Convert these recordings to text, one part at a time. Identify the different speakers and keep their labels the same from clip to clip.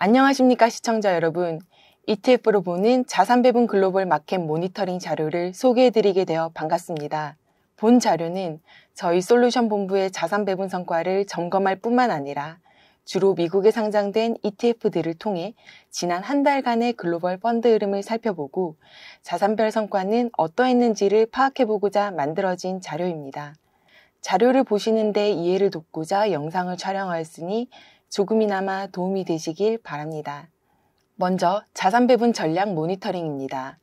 Speaker 1: 안녕하십니까 시청자 여러분. ETF로 보는 자산 배분 글로벌 마켓 모니터링 자료를 소개해드리게 되어 반갑습니다. 본 자료는 저희 솔루션 본부의 자산 배분 성과를 점검할 뿐만 아니라 주로 미국에 상장된 ETF들을 통해 지난 한 달간의 글로벌 펀드 흐름을 살펴보고 자산별 성과는 어떠했는지를 파악해보고자 만들어진 자료입니다. 자료를 보시는데 이해를 돕고자 영상을 촬영하였으니 조금이나마 도움이 되시길 바랍니다. 먼저 자산 배분 전략 모니터링입니다.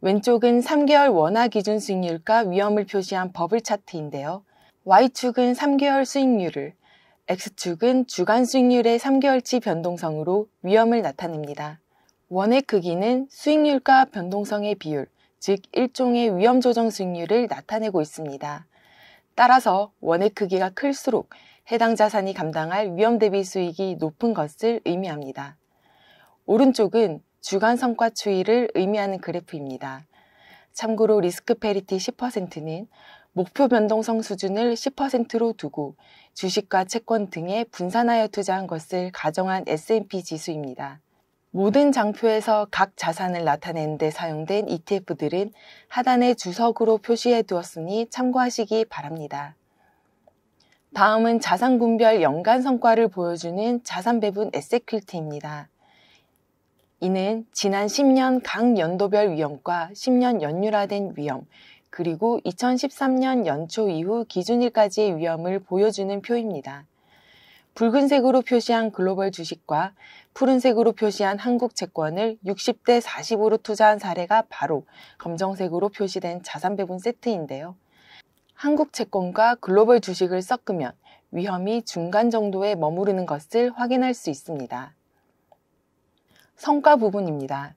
Speaker 1: 왼쪽은 3개월 원화 기준 수익률과 위험을 표시한 버블 차트인데요. Y축은 3개월 수익률을, X축은 주간 수익률의 3개월치 변동성으로 위험을 나타냅니다. 원의 크기는 수익률과 변동성의 비율, 즉 일종의 위험 조정 수익률을 나타내고 있습니다. 따라서 원의 크기가 클수록 해당 자산이 감당할 위험 대비 수익이 높은 것을 의미합니다. 오른쪽은 주간 성과 추이를 의미하는 그래프입니다. 참고로 리스크 페리티 10%는 목표 변동성 수준을 10%로 두고 주식과 채권 등에 분산하여 투자한 것을 가정한 S&P 지수입니다. 모든 장표에서 각 자산을 나타내는 데 사용된 ETF들은 하단의 주석으로 표시해 두었으니 참고하시기 바랍니다. 다음은 자산 분별 연간 성과를 보여주는 자산 배분 에세큐리티입니다. 이는 지난 10년 각 연도별 위험과 10년 연유화된 위험, 그리고 2013년 연초 이후 기준일까지의 위험을 보여주는 표입니다. 붉은색으로 표시한 글로벌 주식과 푸른색으로 표시한 한국 채권을 60대 40으로 투자한 사례가 바로 검정색으로 표시된 자산 배분 세트인데요. 한국 채권과 글로벌 주식을 섞으면 위험이 중간 정도에 머무르는 것을 확인할 수 있습니다. 성과 부분입니다.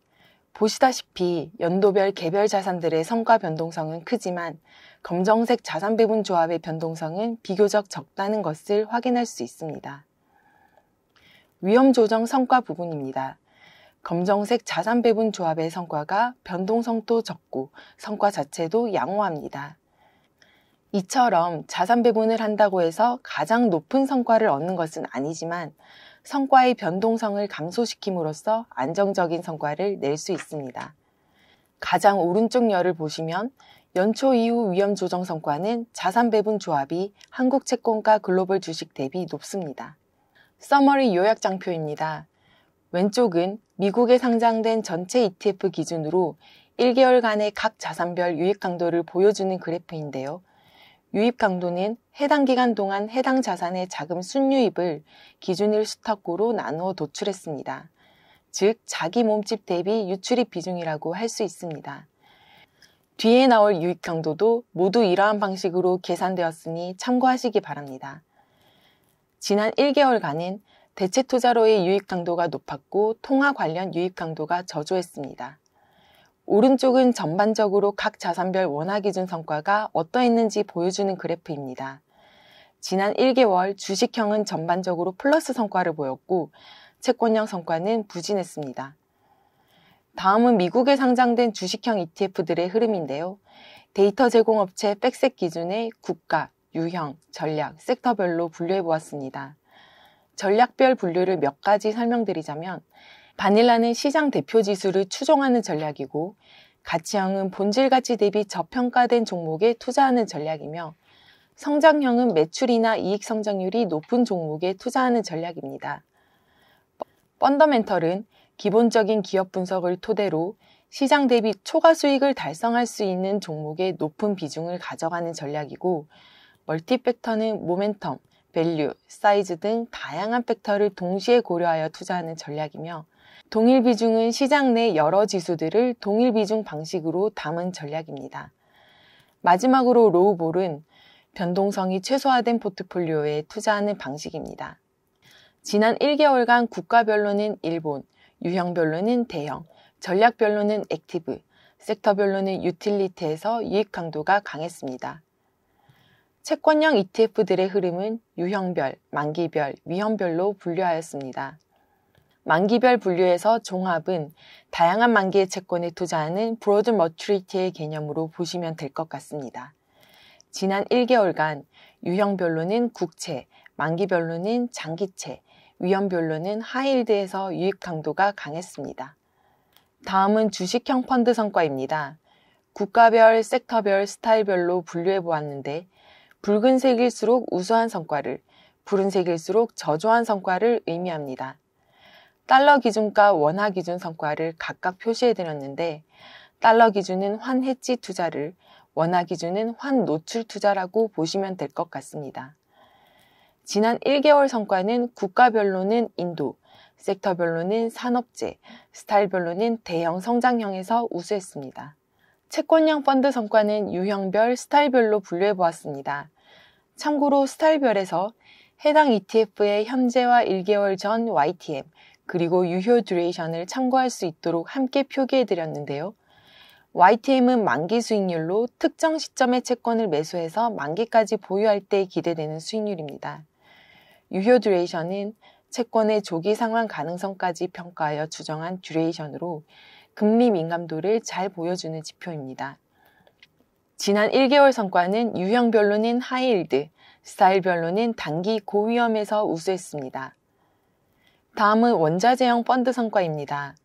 Speaker 1: 보시다시피 연도별 개별 자산들의 성과 변동성은 크지만 검정색 자산 배분 조합의 변동성은 비교적 적다는 것을 확인할 수 있습니다. 위험 조정 성과 부분입니다. 검정색 자산 배분 조합의 성과가 변동성도 적고 성과 자체도 양호합니다. 이처럼 자산 배분을 한다고 해서 가장 높은 성과를 얻는 것은 아니지만 성과의 변동성을 감소시킴으로써 안정적인 성과를 낼 수 있습니다. 가장 오른쪽 열을 보시면 연초 이후 위험 조정 성과는 자산 배분 조합이 한국 채권과 글로벌 주식 대비 높습니다. 서머리 요약 장표입니다. 왼쪽은 미국에 상장된 전체 ETF 기준으로 1개월간의 각 자산별 유익 강도를 보여주는 그래프인데요. 유입 강도는 해당 기간 동안 해당 자산의 자금 순유입을 기준일 수탁고로 나누어 도출했습니다. 즉, 자기 몸집 대비 유출입 비중이라고 할 수 있습니다. 뒤에 나올 유입 강도도 모두 이러한 방식으로 계산되었으니 참고하시기 바랍니다. 지난 1개월간은 대체 투자로의 유입 강도가 높았고 통화 관련 유입 강도가 저조했습니다. 오른쪽은 전반적으로 각 자산별 원화 기준 성과가 어떠했는지 보여주는 그래프입니다. 지난 1개월 주식형은 전반적으로 플러스 성과를 보였고 채권형 성과는 부진했습니다. 다음은 미국에 상장된 주식형 ETF들의 흐름인데요. 데이터 제공업체 백색 기준의 국가, 유형, 전략, 섹터별로 분류해 보았습니다. 전략별 분류를 몇 가지 설명드리자면 바닐라는 시장 대표 지수를 추종하는 전략이고 가치형은 본질 가치 대비 저평가된 종목에 투자하는 전략이며 성장형은 매출이나 이익 성장률이 높은 종목에 투자하는 전략입니다. 펀더멘털은 기본적인 기업 분석을 토대로 시장 대비 초과 수익을 달성할 수 있는 종목에 높은 비중을 가져가는 전략이고 멀티팩터는 모멘텀, 밸류, 사이즈 등 다양한 팩터를 동시에 고려하여 투자하는 전략이며 동일 비중은 시장 내 여러 지수들을 동일 비중 방식으로 담은 전략입니다. 마지막으로 로우볼은 변동성이 최소화된 포트폴리오에 투자하는 방식입니다. 지난 1개월간 국가별로는 일본, 유형별로는 대형, 전략별로는 액티브, 섹터별로는 유틸리티에서 유익 강도가 강했습니다. 채권형 ETF들의 흐름은 유형별, 만기별, 위험별로 분류하였습니다. 만기별 분류에서 종합은 다양한 만기의 채권에 투자하는 브로드 머추리티의 개념으로 보시면 될 것 같습니다. 지난 1개월간 유형별로는 국채, 만기별로는 장기채, 위험별로는 하일드에서 유입 강도가 강했습니다. 다음은 주식형 펀드 성과입니다. 국가별, 섹터별, 스타일별로 분류해 보았는데 붉은색일수록 우수한 성과를, 푸른색일수록 저조한 성과를 의미합니다. 달러 기준과 원화 기준 성과를 각각 표시해드렸는데 달러 기준은 환해지 투자를 원화 기준은 환 노출 투자라고 보시면 될 것 같습니다. 지난 1개월 성과는 국가별로는 인도, 섹터별로는 산업재, 스타일별로는 대형 성장형에서 우수했습니다. 채권형 펀드 성과는 유형별, 스타일별로 분류해 보았습니다. 참고로 스타일별에서 해당 ETF의 현재와 1개월 전 YTM, 그리고 유효 듀레이션을 참고할 수 있도록 함께 표기해드렸는데요. YTM은 만기 수익률로 특정 시점의 채권을 매수해서 만기까지 보유할 때 기대되는 수익률입니다. 유효 듀레이션은 채권의 조기 상환 가능성까지 평가하여 추정한 듀레이션으로 금리 민감도를 잘 보여주는 지표입니다. 지난 1개월 성과는 유형별로는 하이힐드 스타일별로는 단기 고위험에서 우수했습니다. 다음은 원자재형 펀드 성과입니다.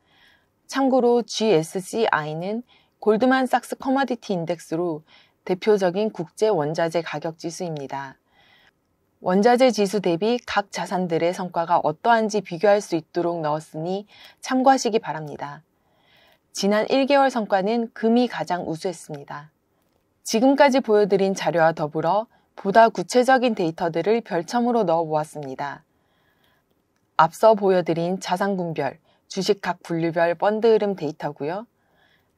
Speaker 1: 참고로 GSCI는 골드만삭스 커머디티 인덱스로 대표적인 국제 원자재 가격 지수입니다. 원자재 지수 대비 각 자산들의 성과가 어떠한지 비교할 수 있도록 넣었으니 참고하시기 바랍니다. 지난 1개월 성과는 금이 가장 우수했습니다. 지금까지 보여드린 자료와 더불어 보다 구체적인 데이터들을 별첨으로 넣어 보았습니다. 앞서 보여드린 자산분별, 주식각 분류별 펀드 흐름 데이터고요.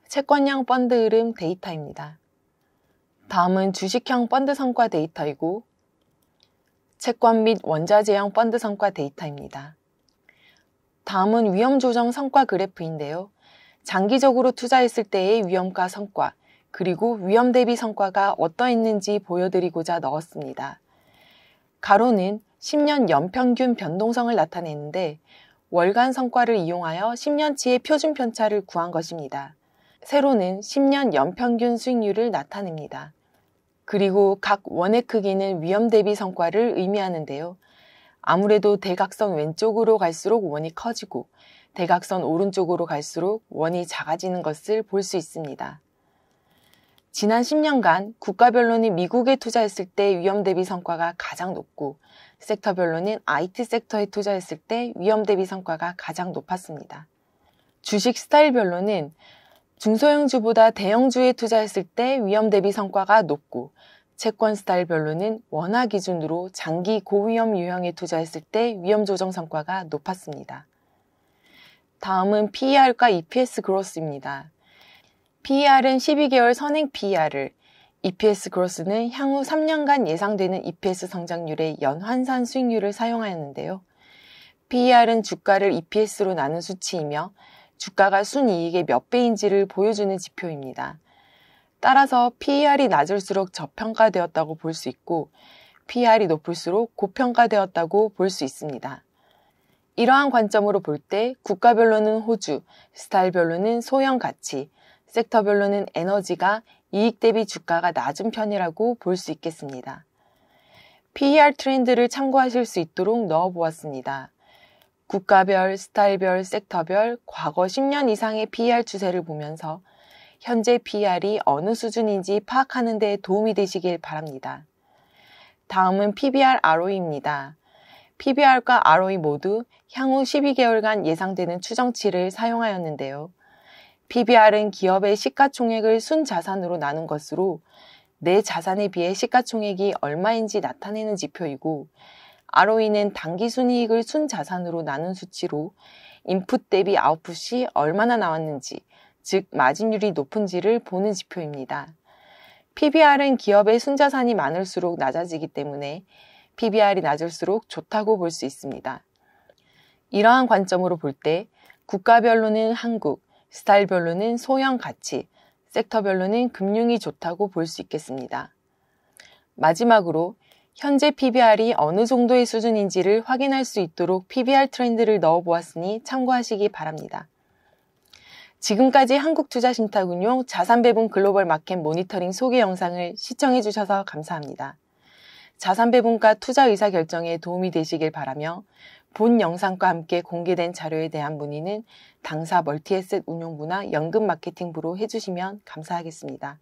Speaker 1: 채권형 펀드 흐름 데이터입니다. 다음은 주식형 펀드 성과 데이터이고 채권 및 원자재형 펀드 성과 데이터입니다. 다음은 위험 조정 성과 그래프인데요. 장기적으로 투자했을 때의 위험과 성과, 그리고 위험 대비 성과가 어떠했는지 보여드리고자 넣었습니다. 가로는 10년 연평균 변동성을 나타내는데 월간 성과를 이용하여 10년치의 표준 편차를 구한 것입니다. 세로는 10년 연평균 수익률을 나타냅니다. 그리고 각 원의 크기는 위험 대비 성과를 의미하는데요. 아무래도 대각선 왼쪽으로 갈수록 원이 커지고 대각선 오른쪽으로 갈수록 원이 작아지는 것을 볼 수 있습니다. 지난 10년간 국가별로는 미국에 투자했을 때 위험 대비 성과가 가장 높고 섹터별로는 IT 섹터에 투자했을 때 위험 대비 성과가 가장 높았습니다. 주식 스타일별로는 중소형주보다 대형주에 투자했을 때 위험 대비 성과가 높고 채권 스타일별로는 원화 기준으로 장기 고위험 유형에 투자했을 때 위험 조정 성과가 높았습니다. 다음은 PER과 EPS 그로스입니다. PER은 12개월 선행 PER을, EPS 그로스는 향후 3년간 예상되는 EPS 성장률의 연환산 수익률을 사용하였는데요. PER은 주가를 EPS로 나눈 수치이며 주가가 순이익의 몇 배인지를 보여주는 지표입니다. 따라서 PER이 낮을수록 저평가되었다고 볼 수 있고 PER이 높을수록 고평가되었다고 볼 수 있습니다. 이러한 관점으로 볼 때 국가별로는 호주, 스타일별로는 소형 가치, 섹터별로는 에너지가 이익 대비 주가가 낮은 편이라고 볼 수 있겠습니다. PER 트렌드를 참고하실 수 있도록 넣어보았습니다. 국가별, 스타일별, 섹터별 과거 10년 이상의 PER 추세를 보면서 현재 PER이 어느 수준인지 파악하는 데 도움이 되시길 바랍니다. 다음은 PBR ROE입니다. PBR과 ROE 모두 향후 12개월간 예상되는 추정치를 사용하였는데요. PBR은 기업의 시가총액을 순자산으로 나눈 것으로 내 자산에 비해 시가총액이 얼마인지 나타내는 지표이고 ROE는 당기순이익을 순자산으로 나눈 수치로 인풋 대비 아웃풋이 얼마나 나왔는지 즉 마진율이 높은지를 보는 지표입니다. PBR은 기업의 순자산이 많을수록 낮아지기 때문에 PBR이 낮을수록 좋다고 볼 수 있습니다. 이러한 관점으로 볼 때 국가별로는 한국, 스타일별로는 소형 가치, 섹터별로는 금융이 좋다고 볼 수 있겠습니다. 마지막으로 현재 PBR이 어느 정도의 수준인지를 확인할 수 있도록 PBR 트렌드를 넣어 보았으니 참고하시기 바랍니다. 지금까지 한국투자신탁운용 자산배분 글로벌 마켓 모니터링 소개 영상을 시청해 주셔서 감사합니다. 자산배분과 투자 의사결정에 도움이 되시길 바라며 본 영상과 함께 공개된 자료에 대한 문의는 당사 멀티에셋 운용부나 연금 마케팅부로 해주시면 감사하겠습니다.